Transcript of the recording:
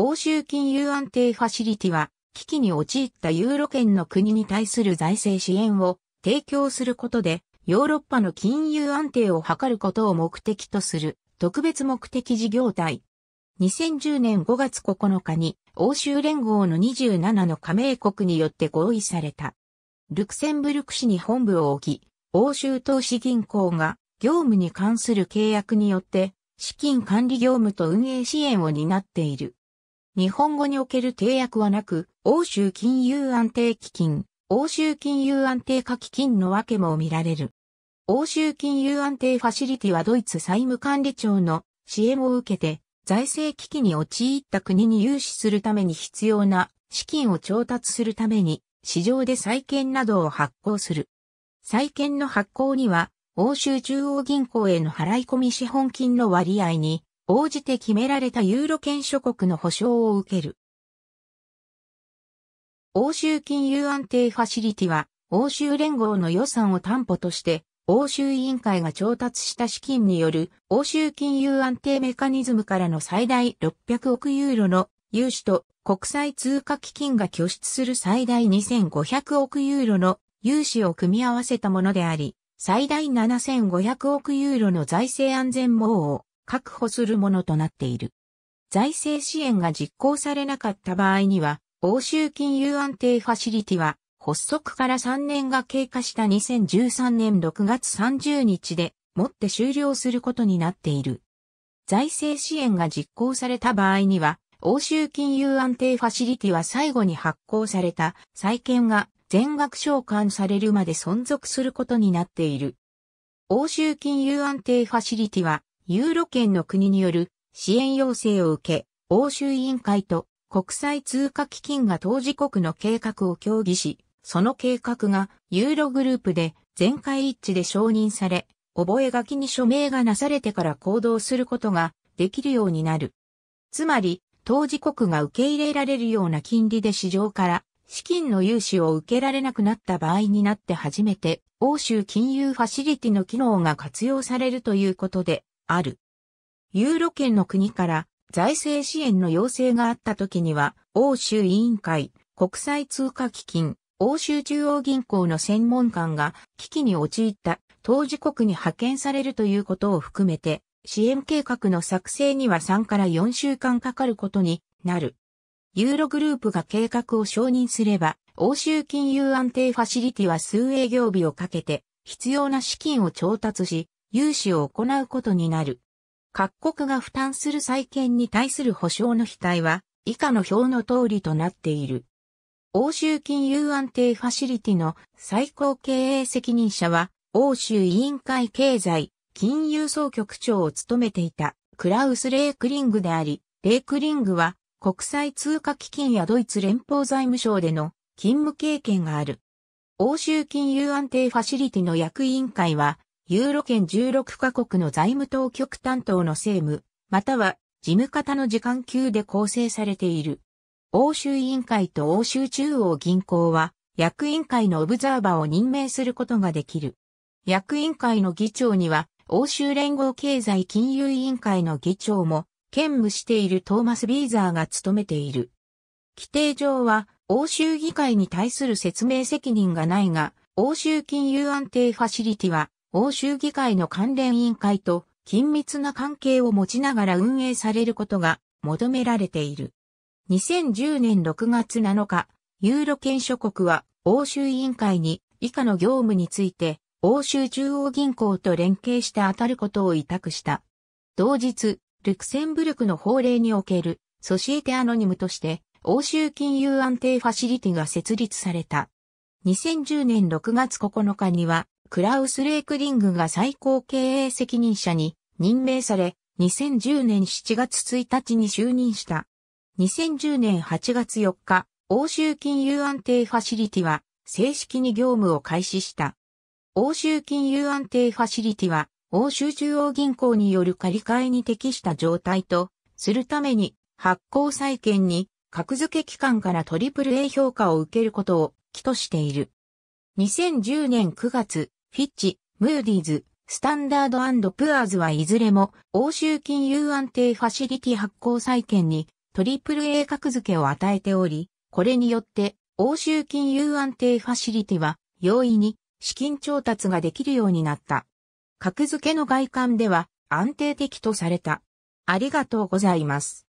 欧州金融安定ファシリティは、危機に陥ったユーロ圏の国に対する財政支援を提供することで、ヨーロッパの金融安定を図ることを目的とする特別目的事業体。2010年5月9日に欧州連合の27の加盟国によって合意された。ルクセンブルク市に本部を置き、欧州投資銀行が業務に関する契約によって資金管理業務と運営支援を担っている。日本語における定約はなく、欧州金融安定基金、欧州金融安定化基金の訳けも見られる。欧州金融安定ファシリティはドイツ債務管理庁の支援を受けて、財政危機に陥った国に融資するために必要な資金を調達するために、市場で債券などを発行する。債券の発行には、欧州中央銀行への払い込み資本金の割合に応じて決められたユーロ圏諸国の保証を受ける。欧州金融安定ファシリティは、欧州連合の予算を担保として、欧州委員会が調達した資金による欧州金融安定メカニズムからの最大600億ユーロの融資と国際通貨基金が拠出する最大2500億ユーロの融資を組み合わせたものであり、最大7500億ユーロの財政安全網を確保するものとなっている。財政支援が実行されなかった場合には、欧州金融安定ファシリティは、発足から3年が経過した2013年6月30日で、もって終了することになっている。財政支援が実行された場合には、欧州金融安定ファシリティは最後に発行された債券が全額償還されるまで存続することになっている。欧州金融安定ファシリティはユーロ圏の国による支援要請を受け、欧州委員会と国際通貨基金が当事国の計画を協議し、その計画がユーログループで全会一致で承認され、覚書に署名がなされてから行動することができるようになる。つまり、当事国が受け入れられるような金利で市場から資金の融資を受けられなくなった場合になって初めて、欧州金融ファシリティの機能が活用されるということで、ある。ユーロ圏の国から財政支援の要請があった時には、欧州委員会、国際通貨基金、欧州中央銀行の専門官が危機に陥った当事国に派遣されるということを含めて、支援計画の作成には3から4週間かかることになる。ユーログループが計画を承認すれば、欧州金融安定ファシリティは数営業日をかけて必要な資金を調達し、融資を行うことになる。各国が負担する債権に対する保証の非対は、以下の表の通りとなっている。欧州金融安定ファシリティの最高経営責任者は、欧州委員会経済金融総局長を務めていたクラウス・レークリングであり、レークリングは国際通貨基金やドイツ連邦財務省での勤務経験がある。欧州金融安定ファシリティの役員会はユーロ圏16カ国の財務当局担当の政務、または事務方の時間級で構成されている。欧州委員会と欧州中央銀行は、役員会のオブザーバーを任命することができる。役員会の議長には、欧州連合経済金融委員会の議長も、兼務しているトーマス・ビーザーが務めている。規定上は、欧州議会に対する説明責任がないが、欧州金融安定ファシリティは、欧州議会の関連委員会と緊密な関係を持ちながら運営されることが求められている。2010年6月7日、ユーロ圏諸国は欧州委員会に以下の業務について欧州中央銀行と連携して当たることを委託した。同日、ルクセンブルクの法令におけるソシエテアノニムとして欧州金融安定ファシリティが設立された。2010年6月9日にはクラウス・レイクディングが最高経営責任者に任命され、2010年7月1日に就任した。2010年8月4日、欧州金融安定ファシリティは正式に業務を開始した。欧州金融安定ファシリティは欧州中央銀行による借り換えに適した状態とするために発行債券に格付け機関から AAA 評価を受けることを期としている。2010年9月、フィッチ、ムーディーズ、スタンダードプアーズはいずれも欧州金融安定ファシリティ発行債券に AAA 格付けを与えており、これによって欧州金融安定ファシリティは容易に資金調達ができるようになった。格付けの外観では安定的とされた。ありがとうございます。